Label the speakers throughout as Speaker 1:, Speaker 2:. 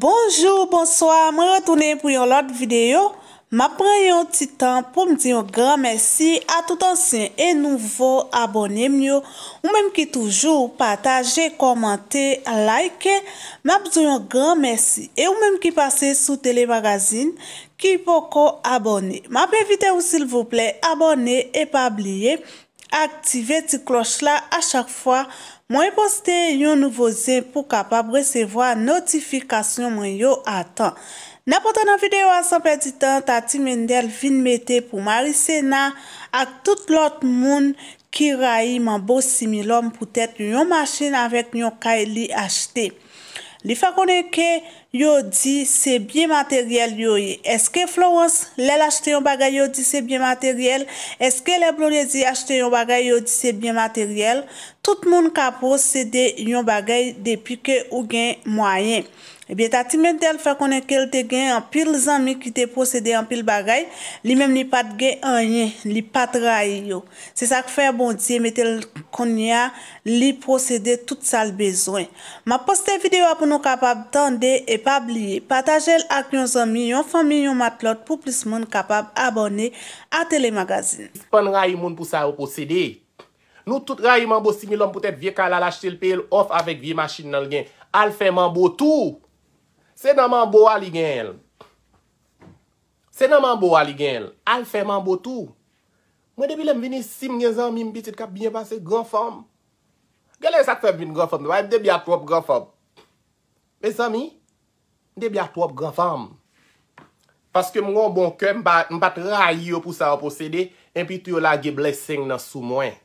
Speaker 1: Bonjour, bonsoir, mwen retounen pou yon lot videyo. Mwen preyon ti tan pou mwen diyon gran mersi a tout ansen e nouvo abonem yo. Mwen mwen ki toujou pataje, komante, like, mwen mwen diyon gran mersi. E mwen mwen ki pase sou telemagazin ki poko abonem. Mwen mwen evite ou sil vople abonem e pa abliye aktive ti kloch la a chak fwa Mwen yon poste yon nouvo zin pou kapab resevo a notifikasyon mwen yon atan. Na potan an videyo an sanpe di tan, ta ti men del vin mette pou Marisena ak tout lot moun ki rayi man bo similom pou tèt yon masjen avèk yon kaili achte. Li fè konen ke... Yo di se biye materyel yo ye. Eske Florence lèl achte yon bagay yo di se biye materyel? Eske lè blo le di achte yon bagay yo di se biye materyel? Tout moun kapo se de yon bagay depi ke ou gen mwayen. Ebyen ta ti men tel fè konen ke l te gen an pil zami ki te posede an pil bagay, li men li pat gen an yen, li pat ray yo. Se sa k fè bon diye metel konya li posede tout sa l bezwen. Ma poste videyo apou nou kapab tande e pabliye. Patajel ak yon zami, yon fami, yon matlot pou plis moun kapab abone a telemagazine.
Speaker 2: Pan ray moun pou sa ou posede, nou tout ray man bo simi lom pou tèt vie kal al achete l pey l of avèk vie machine nan gen. Al fè man bo tou ou. Se nanman bo a li gen el. Se nanman bo a li gen el. Al fe manbo tou. Mwen debi lem vini sim nge zanmim bitit kap bine base, gwa fom. Gele sak fe bin gwa fom, mwen debi a twop gwa fom. E zanmi, debi a twop gwa fom. Paske mwen bon ke, mbat ray yo pou sa waposede, en pi tou yo la ge bleseng nan sou mwen.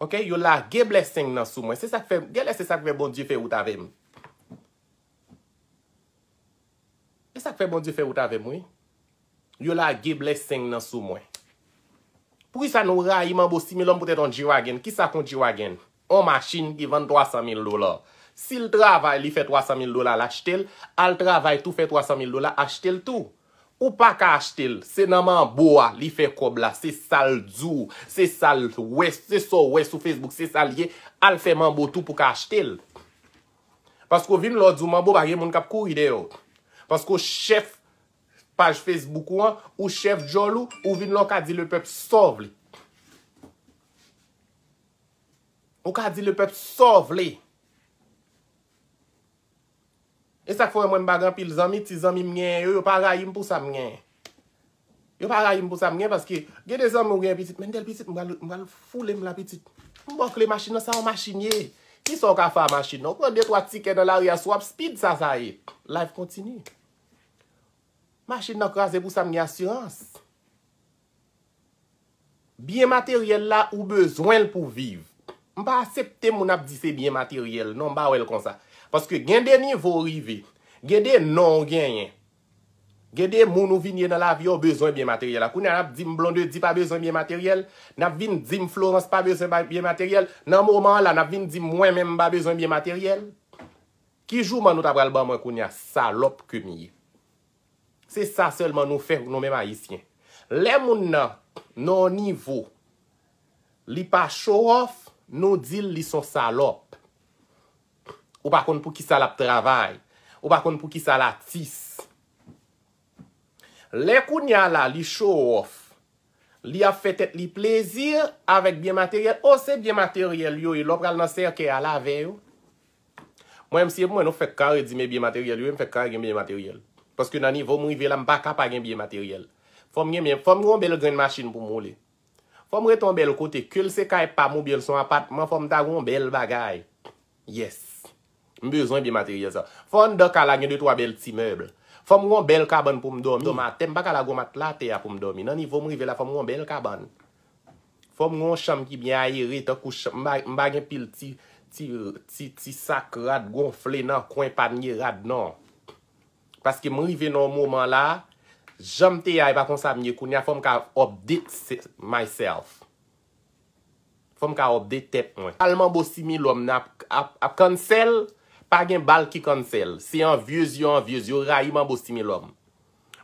Speaker 2: Ok, yo la ge bleseng nan sou mwen. Se sak fe, gele se sak fe bon di fe wot avem. Fè bon di fè wout avè mwen Yo la ge blè sèng nan sou mwen Pwè sa nou rè a iman bo Simi lòm pou tè ton jiragèn Ki sa kon jiragèn? On machine ki vèn 300.000 dolar Sil travè li fè 300.000 dolar l'achetèl Al travè tout fè 300.000 dolar Achetèl tout Ou pa kachetèl Se nan man bo a li fè kob la Se sal zou Se sal wè Se so wè sou Facebook Se sal ye Al fè man bo tout pou kachetèl Pasko vim lò zou man bo bagè Moun kap kou ide yo Paske ou chef page Facebook ou an, ou chef jolou, ou vin lò kadi lè pep sov lè. Ou kadi lè pep sov lè. E sak fò mwen bagan pil zami, ti zami mnen, yo yon pa raym pou sa mnen. Yon pa raym pou sa mnen, paske gen de zami ou gen pitit, men del pitit, mwen val foule mla pitit. Mbok le mashina, sa ou mashinyè. Ki son ka fwa mashina, kon de twa tikè nan la riyaswap, speed sa zayè. Life continue. Mache nan kwa ze pou sa mwenye asyurans. Bien materyel la ou bezwen pou viv. Mba a septem moun ap di se bien materyel. Non mba ou el kon sa. Paske gen deni vò rive. Gen den non genyen. Gen den moun ou vinye nan la vyo bezwen bien materyel. Akouni an ap di mblonde di pa bezwen bien materyel. Nap vin di mflorense pa bezwen bien materyel. Nan mwoman la nap vin di mwen men ba bezwen bien materyel. Kijou man nou tabral ban mwen akouni a salop kemiye. Se sa selman nou fèk nou mèm ayisyen. Le moun nan, nan nivou, li pa show off, nou dil li son salop. Ou pa kon pou ki salap travay. Ou pa kon pou ki salatis. Le kounya la, li show off, li ap fè tèt li plezir avèk biyemateryel. Ose oh, biyemateryel yo, yo e lop kal nan serke ala veyo. Mwen mse mwen ou fèk kare di mè biyemateryel, yo m fèk kare gen biyemateryel. Paske nan ni vom rive la m baka pa gen biye materyel. Fom gen men, fom gen bel gren machine pou m oule. Fom re ton bel kote, kul se kay e pa mou bel son apat, man fom ta gen bel bagay. Yes. M bezon biye materyel sa. Fon do kalan gen de twa bel ti mebl. Fom gen bel kaban pou m domi. Doma tem baka la goma tla teya pou m domi. Nan ni vom rive la fom gen bel kaban. Fom gen chanm ki bne aye re to kush m bagen pil ti sak rad gonfle nan kwen panye rad nan. Paske m rive nou mouman la, jom te yaye pa konsa m nye kounya fom ka obdit my self. Fom ka obdit tep mwen. Palman bo simi lom na ap konsel, pa gen bal ki konsel. Se an viezyon, viezyon, rayi man bo simi lom.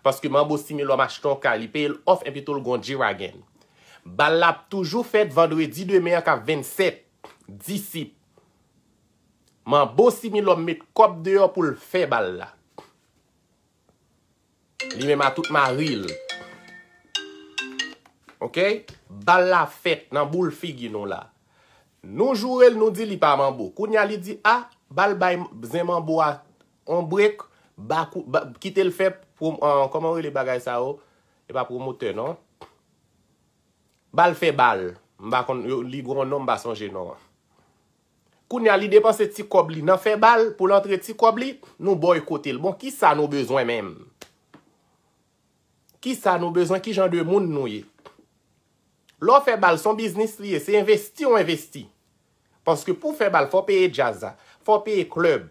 Speaker 2: Paske man bo simi lom achton ka lipe el of epito l gonjira gen. Bal la ap toujou fet vandwe 12 meya ka 27, 10 sip. Man bo simi lom met kop deyo pou l fe bal la. Li men ma tout ma ril. Ok? Bal la fet nan bou l figi nou la. Nou jourel nou di li pa man bo. Kou nyali di a, ah, bal bay zan man bo a. On brek, bakou, bakou, kite l feb. Koman ou li bagay sa ou? E pa promote non? Bal fe bal. Mba kon li grand nom basanje non. Kou nyali depanse ti kobli. Nan fe bal pou l antre ti kobli, nou boykote l. Bon, ki sa nou bezwen menm? Ki sa nou bezan, ki jan de moun nou ye? Lò fè bal, son bisnis liye, se investi ou investi? Panske pou fè bal, fò peye jazza, fò peye klub,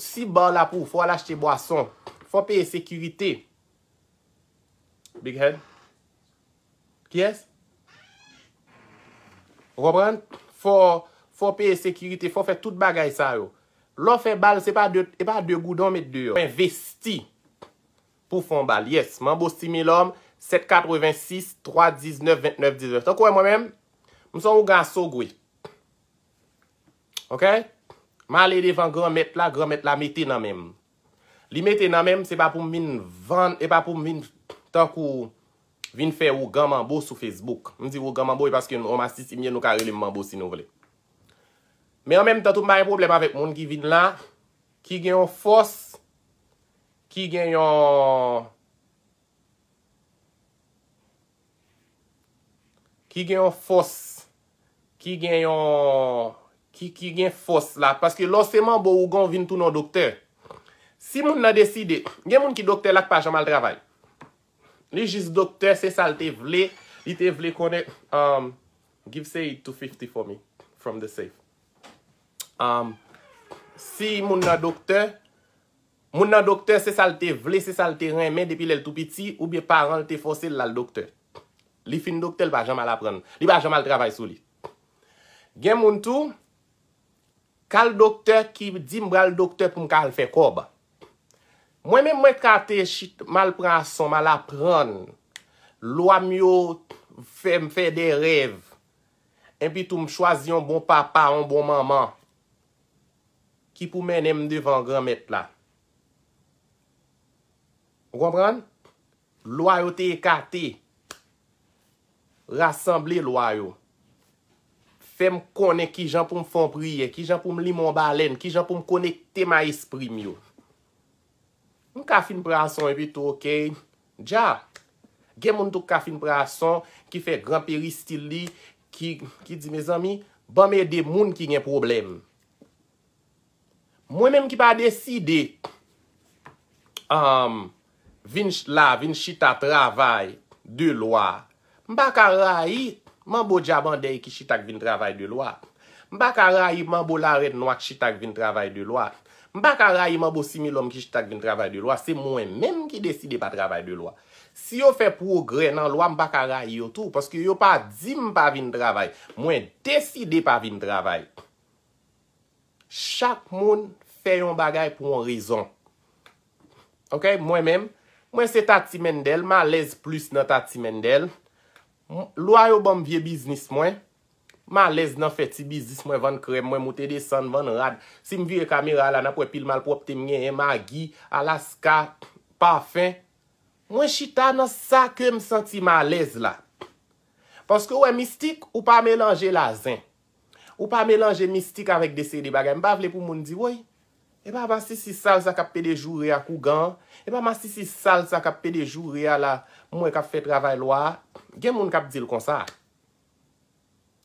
Speaker 2: si bal apou, fò lache te boason, fò peye sekurite. Big head? Ki es? Robran, fò peye sekurite, fò fè tout bagay sa yo. Lò fè bal, se pa de e goudon met de yo, fò investi. Pou fon bal, yes, manbo 6 mil om, 7, 4, 8, 26, 3, 19, 29, 19, 19. Tak wè mwen mèm, mwen son wou gan sou gwe. Ok? Ma lè devan gran mèt la, gran mèt la, mètè nan mèm. Li mètè nan mèm, se pa pou mwen vande, e pa pou mwen tan kou vin fè wou gan manbo sou Facebook. Mwen si wou gan manbo, e paske yon romastis imye nou kare li mwen manbo si nou vle. Mè an mèm, tan tout mwen baye problem avèk moun ki vin la, ki gen yon fos... Ki gen yon fos. Ki gen yon fos la. Paske lonseman bo ou gon vin tou nou dokte. Si moun na deside. Gen moun ki dokte lak pa jaman l travay. Li jis dokte se sal te vle. Li te vle kone. Um, give say 250 for me. From the safe. Um, si moun na dokte. Moun nan doktor se salte vle, se salte reme depi lel tou piti ou bi paran te fosil la l doktor. Li fin doktor li ba jan mal apren. Li ba jan mal travay sou li. Gen moun tou, kal doktor ki di mbra l doktor pou mkal fe kob. Mwen men mwen kate chit mal pran son mal apren, lwa myo fe mfe de rev. En pi tou m chwazi yon bon papa, yon bon maman. Ki pou men em devan gran mepla. Rombran? Lwa yo te ekate. Rasamble lwa yo. Fèm konen ki jan pou m fon priye. Ki jan pou m limon balen. Ki jan pou m konen te ma espri myo. M kafin prason epi touke. Dja. Gen moun touk kafin prason. Ki fè gran peri stili. Ki di me zami. Ban mè de moun ki nye problem. Mwen mèm ki pa deside. Amm. Um, vin la, vin chita travay de lwa, mba karay man bo djaban dey ki chita k vin travay de lwa, mba karay man bo laret nou ak chita k vin travay de lwa, mba karay man bo simil om ki chita k vin travay de lwa, se mwen menm ki deside pa travay de lwa si yo fe progre nan lwa mba karay yo tou, paske yo pa zim pa vin travay, mwen deside pa vin travay chak moun fe yon bagay pou yon rizon mwen menm Mwen se ta ti men del, man lez plus nan ta ti men del. Lwa yo bom vie biznis mwen. Man lez nan feti biznis mwen van krem, mwen mwote de san van rad. Si mviye kamera la nan pwe pil mal pwopte mwenye, magi, alaska, parfen. Mwen chita nan sa krem senti man lez la. Pwoske wè e mistik ou pa melange la zin. Ou pa melange mistik avèk dese di bagèm. Bavle pou moun di woy. E ba ma sisi sal sa kap pedejou rea kou gan. E ba ma sisi sal sa kap pedejou rea la mwen kap fe travay loa. Gen moun kap di l kon sa.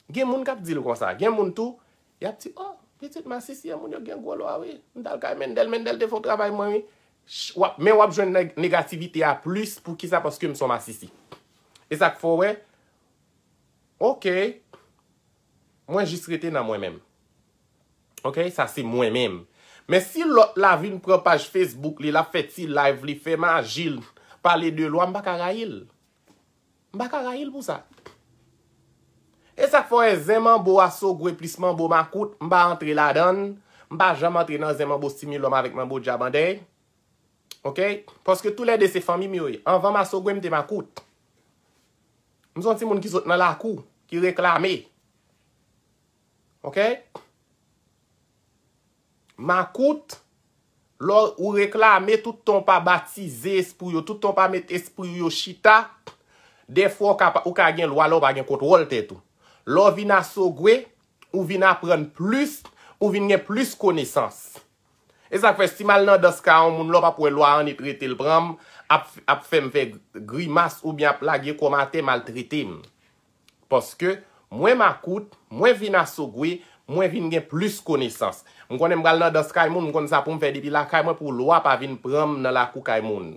Speaker 2: Gen moun kap di l kon sa. Gen moun tou. Ya ti, oh, bete mwen sisi gen moun yo gen gwo loa we. N dal ka men del men del te fok travay mwen we. Men wap jwen negativite a plus pou ki sa poske m son ma sisi. E sak fowe. Ok. Ok. Mwen jis rete nan mwen menm. Ok. Sa se mwen menm. Men si lot la vin propaj Facebook li la feti live li fe man jil pale de lwa, mba kagayil. Mba kagayil pou sa. E sa fwè zèman bo aso gwe plisman bo makout, mba antre la dan, mba jaman antre nan zèman bo simil lwa man vek man bo djabande. Ok? Poske tout lè de se fami mi yoy, anvan maso gwe mte makout. Mzon ti moun ki sot nan la kou, ki reklame. Ok? Ok? Ma kout, lor ou reklame touton pa batize espriyo, touton pa met espriyo chita, defo ou ka gen lwa lor pa gen kontrol tetou. Lor vina so gwe, ou vina pren plus, ou vina gen plus konesans. E sak fe, si mal nan dos ka e an, moun lor pa pouen lwa ane trete lbram, ap fem fe grimas ou byan plage koman te maltrete m. Poske, mwen ma kout, mwen vina so gwe, Mwen vin gen plus konisans. Mwen konen mgal nan dos kay moun, mwen konen sa pou mwen fe di pi la kay moun pou lwa pa vin pram nan la kou kay moun.